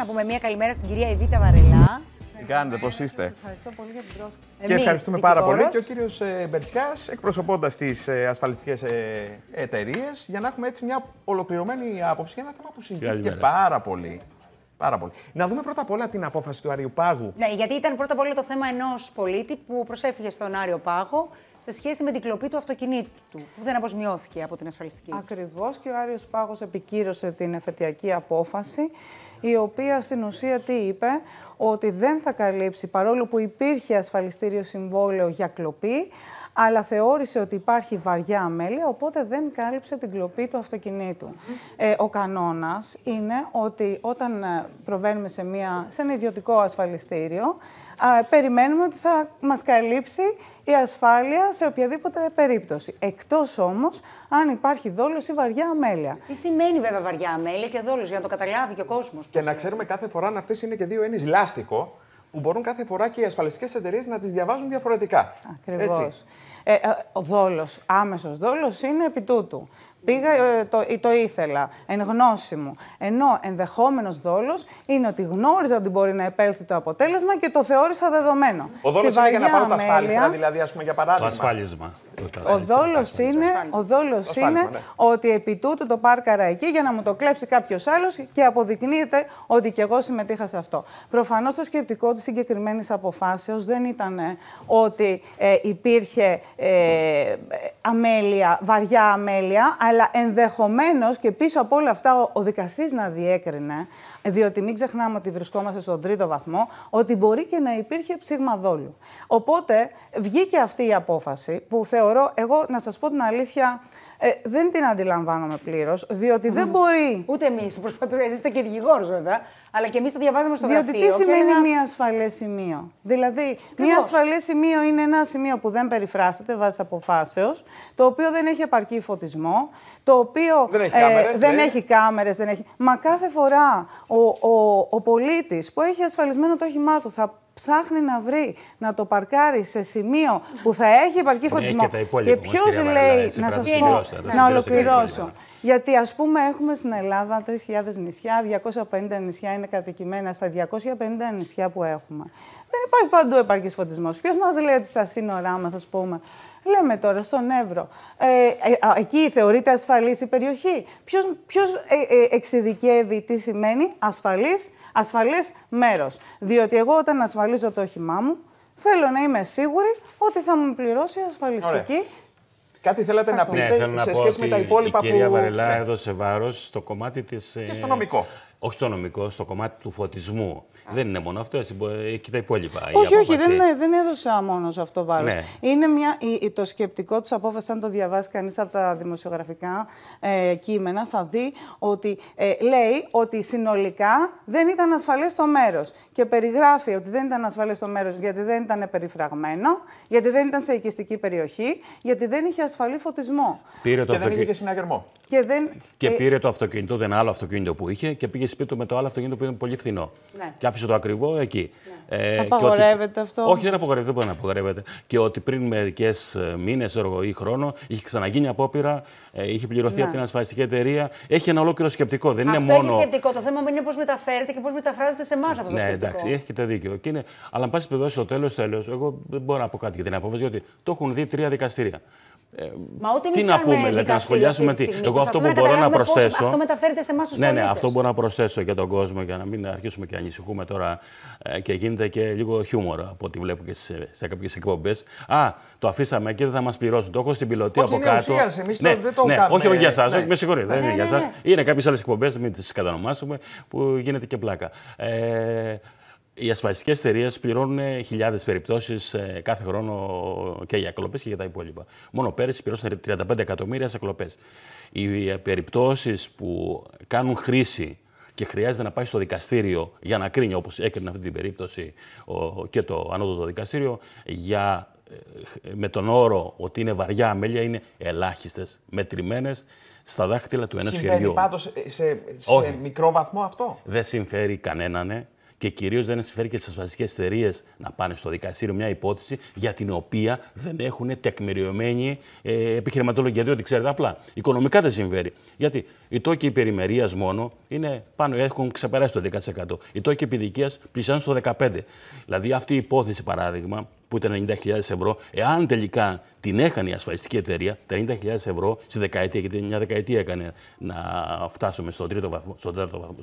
να πούμε μια καλημέρα στην κυρία Εβίτα Βαρελά. Τι κάνετε, πώς είστε. Ευχαριστώ πολύ για την πρόσκληση. Ε, και ευχαριστούμε πάρα πολύ. Και ο κύριος ε, Μπερτσιά, εκπροσωπώντας τις ε, ασφαλιστικές εταιρείες, για να έχουμε έτσι μια ολοκληρωμένη άποψη για ένα θέμα που συζητήθηκε πάρα πολύ. Πάρα πολύ. Να δούμε πρώτα απ' όλα την απόφαση του Άριου Πάγου. Ναι, γιατί ήταν πρώτα απ' όλα το θέμα ενός πολίτη που προσέφυγε στον Άριο Πάγο σε σχέση με την κλοπή του αυτοκινήτου του, που δεν αποσμιώθηκε από την ασφαλιστική. Ακριβώς και ο Άριος Πάγος επικύρωσε την εφετειακή απόφαση η οποία στην ουσία τι είπε, ότι δεν θα καλύψει, παρόλο που υπήρχε ασφαλιστήριο συμβόλαιο για κλοπή, αλλά θεώρησε ότι υπάρχει βαριά αμέλεια, οπότε δεν κάλυψε την κλοπή του αυτοκινήτου. Ε, ο κανόνας είναι ότι όταν ε, προβαίνουμε σε, μια, σε ένα ιδιωτικό ασφαλιστήριο, περιμένουμε ότι θα μας καλύψει η ασφάλεια σε οποιαδήποτε περίπτωση. Εκτός όμως αν υπάρχει δόλος ή βαριά αμέλεια. Τι σημαίνει βέβαια βαριά αμέλεια και δόλος, για να το καταλάβει και ο κόσμος. Και να ξέρουμε κάθε φορά αν αυτές είναι και δύο έννοιες λάστιχο που μπορούν κάθε φορά και οι ασφαλιστικές εταιρείες να τις διαβάζουν διαφορετικά. Ακριβώς. Ε, ε, ο δόλος, άμεσος δόλος είναι επί τούτου. Πήγα, ε, το, το ήθελα, εν γνώση μου. Ενώ ενδεχόμενος δόλος είναι ότι γνώριζα ότι μπορεί να επέλθει το αποτέλεσμα και το θεώρησα δεδομένο. Ο δόλος είναι για να πάρω το ασφάλισμα, δηλαδή, ας πούμε, για παράδειγμα. Το ασφάλισμα. Ο δόλος είναι, ο δόλος είναι ναι. ναι. ότι επί τούτου το πάρκαρα εκεί για να μου το κλέψει κάποιος άλλος και αποδεικνύεται ότι και εγώ συμμετείχα σε αυτό. Προφανώς το σκεπτικό της συγκεκριμένης αποφάσεως δεν ήταν ε, ότι ε, υπήρχε ε, αμέλεια, βαριά αμέλεια, αλλά ενδεχομένως και πίσω από όλα αυτά ο, ο δικαστής να διέκρινε, διότι μην ξεχνάμε ότι βρισκόμαστε στον τρίτο βαθμό, ότι μπορεί και να υπήρχε ψήγμα δόλου. Οπότε βγήκε αυτή η απόφαση που θεωρώ θεωρώ, εγώ να σας πω την αλήθεια, ε, δεν την αντιλαμβάνομαι πλήρως, διότι mm. δεν μπορεί. Ούτε εμείς. Προσπαθούμε, είστε και δικηγόρος βέβαια, αλλά και εμείς το διαβάζουμε στο διότι γραφείο. Διότι τι σημαίνει ένα... μία ασφαλέ σημείο. Δηλαδή, μία ασφαλέ σημείο είναι ένα σημείο που δεν περιφράσεται βάσει αποφάσεως, το οποίο δεν έχει επαρκή φωτισμό, το οποίο δεν έχει κάμερε. Ε, έχει... Μα κάθε φορά ο, ο, ο πολίτης που έχει ασφαλισμένο το όχημά του θα ψάχνει να βρει να το παρκάρει σε σημείο που θα έχει επαρκή ναι, φωτισμό. Και, και ποιο λέει, να σα πω, να ολοκληρώσω. Γιατί ας πούμε έχουμε στην Ελλάδα 3.000 νησιά, 250 νησιά είναι κατοικημένα. Στα 250 νησιά που έχουμε δεν υπάρχει παντού επαρκής φωτισμός. Ποιος μας λέει ότι στα σύνορά μας, ας πούμε, Λέμε τώρα στον Εύρο. Ε, ε, εκεί θεωρείται ασφαλής η περιοχή. Ποιος, ποιος ε, εξειδικεύει τι σημαίνει ασφαλής, ασφαλές μέρος. Διότι εγώ όταν ασφαλίζω το όχημά μου, θέλω να είμαι σίγουρη ότι θα μου πληρώσει η ασφαλιστική Κάτι θέλατε να πείτε ναι, σε σχέση με τα υπόλοιπα που... Η κυρία Βαρελά ναι. έδωσε βάρος στο κομμάτι της... Και στο νομικό όχι το νομικό, στο κομμάτι του φωτισμού. Δεν είναι μόνο αυτό, έτσι, ε, και τα υπόλοιπα. Όχι, όχι, δεν, ε, δεν έδωσα μόνος σε αυτό βάρος. Ναι. Είναι μια, το σκεπτικό της απόφασης, αν το διαβάσει κανείς από τα δημοσιογραφικά ε, κείμενα, θα δει ότι ε, λέει ότι συνολικά δεν ήταν ασφαλές το μέρος. Και περιγράφει ότι δεν ήταν ασφαλές το μέρος γιατί δεν ήταν περιφραγμένο, γιατί δεν ήταν σε οικιστική περιοχή, γιατί δεν είχε ασφαλή φωτισμό. Πήρε το και δεν είχε και συναγερμό. Και, πήρε το αυτοκίνητο, δεν άλλο αυτοκίνητο που είχε και πήγε σπίτι του με το άλλο αυτοκίνητο που είναι πολύ φθηνό. Ναι. Και άφησε το ακριβό εκεί. Ναι. Ε, απαγορεύεται ότι... αυτό. Όχι, δεν απαγορεύεται, δεν απαγορεύεται. Και ότι πριν μερικές ε, μήνες ή χρόνο είχε ξαναγίνει απόπειρα, ε, είχε πληρωθεί ναι. από την ασφαλιστική εταιρεία. Έχει ένα ολόκληρο σκεπτικό. Δεν αυτό είναι μόνο. Έχει σκεπτικό. Το θέμα είναι πώς μεταφέρεται και πώς μεταφράζεται σε εμάς αυτό το ναι, σκεπτικό. Ναι, εντάξει, έχει και δίκιο. Και είναι... Αλλά, αν πα στο τέλος, εγώ δεν μπορώ να πω κάτι για την απόφαση, διότι το έχουν δει τρία δικαστήρια. Ε, μα ούτε τι να πούμε, δηλαδή, να σχολιάσουμε τι. Εγώ αυτό που μπορώ να, προσθέσω. αυτό μεταφέρεται σε εμάς τους Ναι, ναι, αυτό μπορώ να προσθέσω για τον κόσμο για να μην αρχίσουμε και ανησυχούμε τώρα ε, και γίνεται και λίγο χιούμορ από ό,τι βλέπω και σε, σε κάποιες εκπομπές. Α, το αφήσαμε και δεν θα μας πληρώσουν. Το έχω στην πιλωτή από κάτω. εμείς ναι, το, δεν το ναι, κάνουμε. Όχι, όχι για εσάς, ναι. με συγχωρείτε, δεν ναι, είναι για ναι, εσάς. Είναι κάποιες άλλες εκπομπές, μην τις κατανομάσουμε, που γίνεται και πλάκα. Ε, οι ασφαλιστικές εταιρείες πληρώνουν ε, χιλιάδες περιπτώσεις ε, κάθε χρόνο και για κλοπές και για τα υπόλοιπα. Μόνο πέρυσι πληρώσαν 35 εκατομμύρια σε κλοπές. Οι ε, περιπτώσεις που κάνουν χρήση και χρειάζεται να πάει στο δικαστήριο για να κρίνει, όπως έκρινε αυτή την περίπτωση και το ανώτατο δικαστήριο, για, με τον όρο ότι είναι βαριά αμέλεια, είναι ελάχιστες, μετρημένες στα δάχτυλα του ενός χεριού. Συμφέρει πάντως σε, σε, μικρό βαθμό αυτό. Δεν συμφέρει κανέναν και κυρίως δεν συμφέρει και στι ασφαλιστικές εταιρείες να πάνε στο δικαστήριο μια υπόθεση για την οποία δεν έχουν τεκμηριωμένη ε, επιχειρηματολογία. Διότι ξέρετε, απλά οικονομικά δεν συμβαίνει. Γιατί οι τόκοι υπερημερία μόνο είναι πάνω, έχουν ξεπεράσει το 10%. Οι τόκοι επιδικίας πλησιάζουν στο 15%. Δηλαδή, αυτή η υπόθεση, παράδειγμα, που ήταν 90.000 ευρώ, εάν τελικά την έχανε η ασφαλιστική εταιρεία, τα 90.000 ευρώ στη δεκαετία, γιατί μια δεκαετία έκανε να φτάσουμε στον τρίτο βαθμό,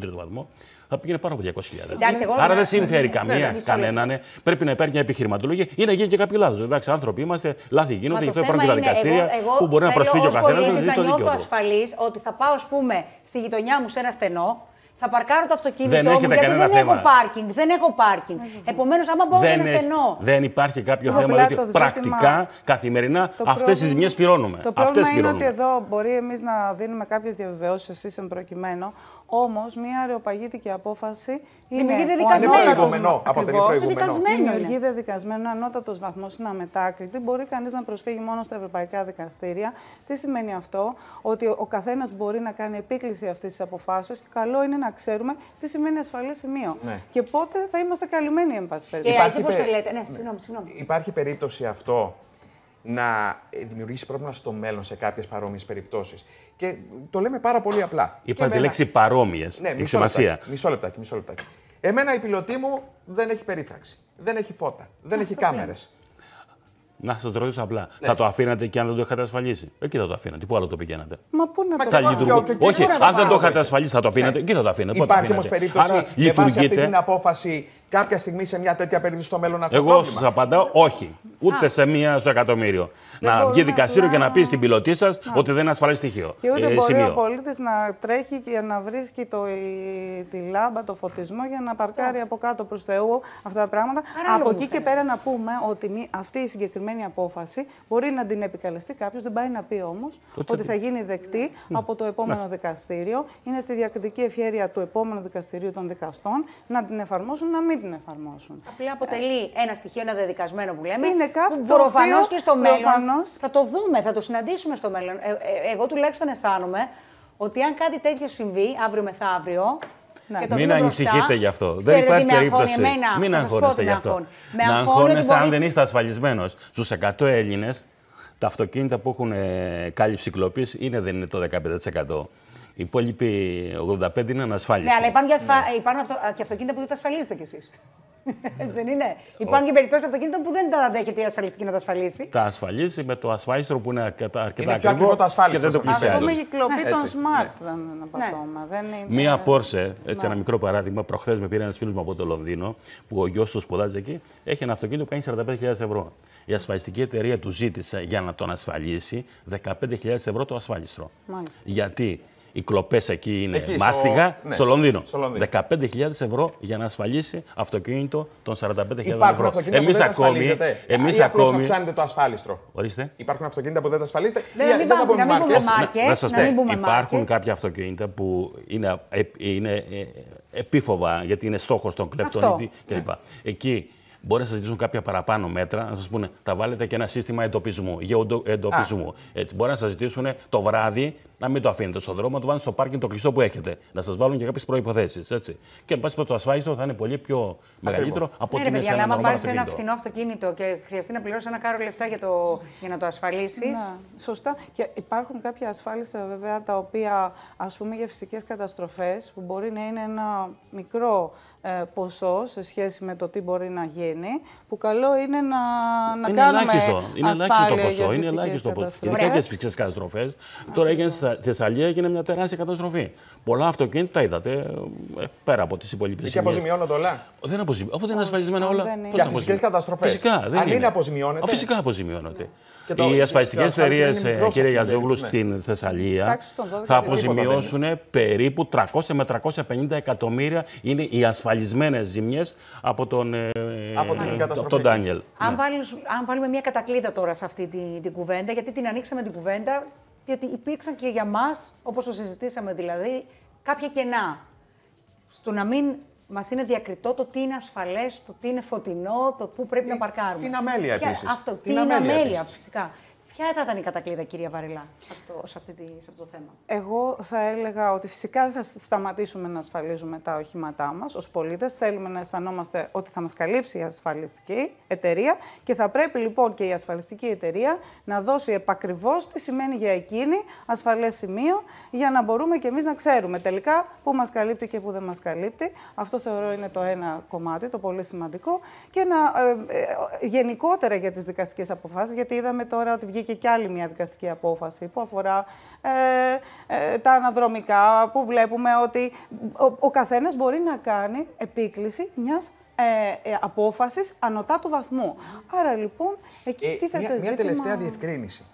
τρίτο βαθμό θα πήγαινε πάνω από 200.000. Άρα δεν συμφέρει ναι, ναι, καμία, κανέναν. Ναι. Πρέπει να υπάρχει μια επιχειρηματολογία ή να γίνει και κάποιο λάθος. Εντάξει, άνθρωποι είμαστε, λάθη γίνονται, γι' αυτό υπάρχουν και τα δικαστήρια που μπορεί να προσφύγει ο καθένα. Να νιώθω ασφαλής ότι θα πάω, ας πούμε, στη γειτονιά μου σε ένα στενό, θα παρκάρω το αυτοκίνητο δεν μου, γιατί δεν θέμα. έχω πάρκινγκ. Δεν έχω πάρκινγκ. Επομένως, άμα μπορώ να στενώ. στενό. Δεν υπάρχει κάποιο θέμα, γιατί δηλαδή, πρακτικά, καθημερινά, αυτές τις ζημιές πληρώνουμε. Το αυτές πρόβλημα πληρώνουμε. είναι ότι εδώ μπορεί εμείς να δίνουμε κάποιες διαβεβαιώσεις, εσείς εν προκειμένου. Όμως, μια αεροπαγήτικη απόφαση είναι. Δημιουργεί δεδικασμένο. Δημιουργεί δεδικασμένο. Ένα ανώτατος βαθμός είναι αμετάκλητη. Μπορεί κανείς να προσφύγει μόνο στα ευρωπαϊκά δικαστήρια. Τι σημαίνει αυτό, ότι ο καθένας μπορεί να κάνει επίκληση αυτής της αποφάσεως και καλό είναι να να ξέρουμε τι σημαίνει ασφαλές σημείο. Ναι. Και πότε θα είμαστε καλυμμένοι, εν πάση ε, περιπτώσει. Και το λέτε. Ναι, συγγνώμη, συγγνώμη. Υπάρχει περίπτωση αυτό να δημιουργήσει πρόβλημα στο μέλλον σε κάποιες παρόμοιες περιπτώσεις. Και το λέμε πάρα πολύ απλά. Είπα τη λέξη παρόμοιες. Ναι, σημασία. Μισό λεπτάκι, μισό λεπτάκι. Εμένα η πιλωτή μου δεν έχει περίφραξη. Δεν έχει φώτα. Δεν ναι, έχει κάμερες. Να σας ρωτήσω απλά. Ναι. Θα το αφήνατε και αν δεν το είχατε ασφαλίσει. Ε, εκεί θα το αφήνατε. Πού άλλο το πηγαίνατε. Μα πού να το αφήνατε. Όχι, αν δεν το είχατε ασφαλίσει θα το ναι. αφήνατε. Εκεί θα το αφήνατε. Υπάρχει όμως περίπτωση Άρα, λειτουργείτε... αυτή την απόφαση κάποια στιγμή σε μια τέτοια περίπτωση στο μέλλον να το Εγώ σας απαντάω όχι. Ούτε σε μία στο εκατομμύριο. να βγει δικαστήριο να... και να πει στην πιλωτή σας ότι δεν είναι ασφαλέ στοιχείο. Και ούτε ε, μπορεί ο πολίτης να τρέχει και να βρίσκει το, τη λάμπα, το φωτισμό για να παρκάρει από κάτω προς Θεού αυτά τα πράγματα. Άρα, από εκεί και πέρα να πούμε ότι αυτή η συγκεκριμένη απόφαση μπορεί να την επικαλεστεί κάποιος. Δεν πάει να πει όμως ότι θα γίνει δεκτή από το επόμενο δικαστήριο. Είναι στη διακριτική ευχέρεια του επόμενου δικαστηρίου των δικαστών να την εφαρμόσουν, να μην την εφαρμόσουν. Απλά αποτελεί ε, ένα στοιχείο, ένα δεδικασμένο που λέμε. Είναι κάτι που προφανώς και στο μέλλον. Θα το δούμε, θα το συναντήσουμε στο μέλλον. Ε, ε, εγώ τουλάχιστον αισθάνομαι ότι αν κάτι τέτοιο συμβεί αύριο μεθαύριο, ναι. Και μην ανησυχείτε γι' αυτό. δεν υπάρχει περίπτωση. μην αγχώνεστε γι' αυτό. να αγχώνεστε αν δεν είστε ασφαλισμένος. Στους 100 Έλληνες, τα αυτοκίνητα που έχουν ε, κάλυψη κλοπής είναι δεν είναι το 15%. Οι υπόλοιποι 85 είναι ανασφάλιστοι. Ναι, αλλά υπάρχουν, ασφα... ναι. υπάρχουν αυτο... και αυτοκίνητα που δεν τα ασφαλίζετε κι εσείς. Έτσι δεν είναι. Υπάρχουν και περιπτώσεις αυτοκίνητων που δεν τα αντέχεται η ασφαλιστική να τα ασφαλίσει. Τα ασφαλίζει με το ασφάλιστρο που είναι αρκετά είναι ακριβό το και δεν το πλησιάζει. Αυτό με κλοπή των smart, ναι. ναι. Μία Porsche, έτσι ένα ναι. μικρό παράδειγμα, προχθές με πήρε ένας φίλος μου από το Λονδίνο, που ο γιος του σπουδάζει εκεί, έχει ένα αυτοκίνητο που κάνει 45.000 ευρώ. Η ασφαλιστική εταιρεία του ζήτησε για να τον ασφαλίσει 15.000 ευρώ το ασφάλιστρο. Μάλιστα. Γιατί οι κλοπές εκεί είναι εκεί, μάστιγα. Ναι, στο, ναι, Λονδίνο. 15.000 ευρώ για να ασφαλίσει αυτοκίνητο των 45.000 ευρώ. Εμεί ακόμη. Εμεί ακόμη. αυξάνετε το ασφάλιστρο. Ορίστε. Υπάρχουν αυτοκίνητα που δεν τα ασφαλίζετε. Ναι, δεν να μην πούμε μάρκες. Να, Υπάρχουν κάποια αυτοκίνητα που είναι, ε, είναι ε, ε, επίφοβα γιατί είναι στόχος των κλέφτων κλπ. Ναι. Εκεί μπορεί να σας ζητήσουν κάποια παραπάνω μέτρα, να σας πούνε θα βάλετε και ένα σύστημα εντοπισμού, γεωεντοπισμού. Έτσι, μπορεί να σας ζητήσουν το βράδυ να μην το αφήνετε στον δρόμο, να το βάλετε στο πάρκινγκ το κλειστό που έχετε. Να σας βάλουν και κάποιες προποθέσει. Και εν πάση το ασφάλιστο θα είναι πολύ πιο Ακριβώς. μεγαλύτερο από ναι, ότι είναι σε ένα άμα πάρεις ένα φθηνό αυτοκίνητο και χρειαστεί να πληρώσεις ένα κάρο λεφτά για, το, για να το ασφαλίσεις. Σωστά. Και υπάρχουν κάποια ασφάλιστα βέβαια τα οποία ας πούμε για φυσικές καταστροφές που μπορεί να είναι ένα μικρό ε, ποσό σε σχέση με το τι μπορεί να γίνει, που καλό είναι να, να είναι κάνουμε ελάχιστο. Είναι ελάχιστο το ποσό. Είναι ελάχιστο ποσό. Ειδικά για τι φυξέ καταστροφές. Τώρα έγινε στη Θεσσαλία έγινε μια τεράστια καταστροφή. Πολλά αυτοκίνητα είδατε ε, πέρα από τις υπολοιπέ. Και αποζημιώνονται όλα. Δεν αποζημιώνονται. Αφού δεν είναι ασφαλισμένα όλα. Για φυσικές καταστροφές. Φυσικά δεν Αν είναι. αποζημιώνεται. Φυσικά αποζημιώνονται. Οι ασφαλιστικέ εταιρείε, ε, κύριε Γιατζόγλου, ναι. στην Θεσσαλία θα αποζημιώσουν περίπου 300 με 350 εκατομμύρια είναι η ασφαλιστικέ ασφαλισμένες ζημιές από τον, ε, ε, τον Ντάνιελ. Αν, ναι. αν βάλουμε μια κατακλίδα τώρα σε αυτή την, την κουβέντα, γιατί την ανοίξαμε την κουβέντα, γιατί υπήρξαν και για μας, όπως το συζητήσαμε δηλαδή, κάποια κενά. Στο να μην μας είναι διακριτό το τι είναι ασφαλές, το τι είναι φωτεινό, το πού πρέπει να παρκάρουμε. Την αμέλεια Αυτό. Την, αμέλεια, αμέλεια φυσικά. Ποια θα ήταν η κατακλείδα, κυρία Βαριλά, σε αυτό, σε αυτή τη, σε αυτό το θέμα. Εγώ θα έλεγα ότι φυσικά δεν θα σταματήσουμε να ασφαλίζουμε τα οχήματά μας ως πολίτες. Θέλουμε να αισθανόμαστε ότι θα μας καλύψει η ασφαλιστική εταιρεία και θα πρέπει λοιπόν και η ασφαλιστική εταιρεία να δώσει επακριβώς τι σημαίνει για εκείνη ασφαλές σημείο για να μπορούμε και εμείς να ξέρουμε τελικά πού μας καλύπτει και πού δεν μας καλύπτει. Αυτό θεωρώ είναι το ένα κομμάτι, το πολύ σημαντικό. Και να, ε, ε γενικότερα για τις δικαστικές αποφάσεις, γιατί είδαμε τώρα ότι βγήκε βγήκε και άλλη μια δικαστική απόφαση που αφορά ε, ε, τα αναδρομικά, που βλέπουμε ότι ο, ο καθένας μπορεί να κάνει επίκληση μιας ε, ε, απόφασης ανωτά του βαθμού. Άρα λοιπόν, εκεί ε, τίθεται μια, ζήτημα... Μια τελευταία διευκρίνηση.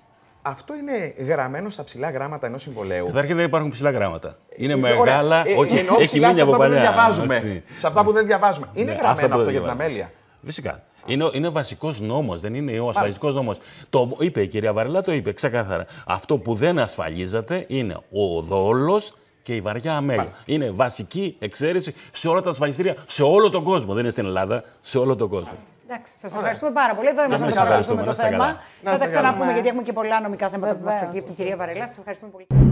Αυτό είναι γραμμένο στα ψηλά γράμματα ενός συμβολέου. Καταρχήν δεν υπάρχουν ψηλά γράμματα. Είναι ε, μεγάλα, ε, όχι, έχει ψηλά σε αυτά, που δεν διαβάζουμε. σε αυτά που δεν διαβάζουμε. Είναι ναι, γραμμένο αυτό, αυτό για την αμέλεια. Φυσικά. Είναι, είναι βασικός νόμος, δεν είναι ο ασφαλιστικός νόμος. Το είπε η κυρία Βαρελά, το είπε ξεκάθαρα. Αυτό που δεν ασφαλίζεται είναι ο δόλος και η βαριά αμέλεια. Είναι βασική εξαίρεση σε όλα τα ασφαλιστήρια, σε όλο τον κόσμο. Δεν είναι στην Ελλάδα, σε όλο τον κόσμο. Εντάξει, σας ευχαριστούμε πάρα πολύ. Εδώ είμαστε να το θέμα. Θα τα ξαναπούμε, γιατί έχουμε και πολλά νομικά θέματα που μας προκύπτουν, κυρία Βαρελά. Σας ευχαριστούμε πολύ.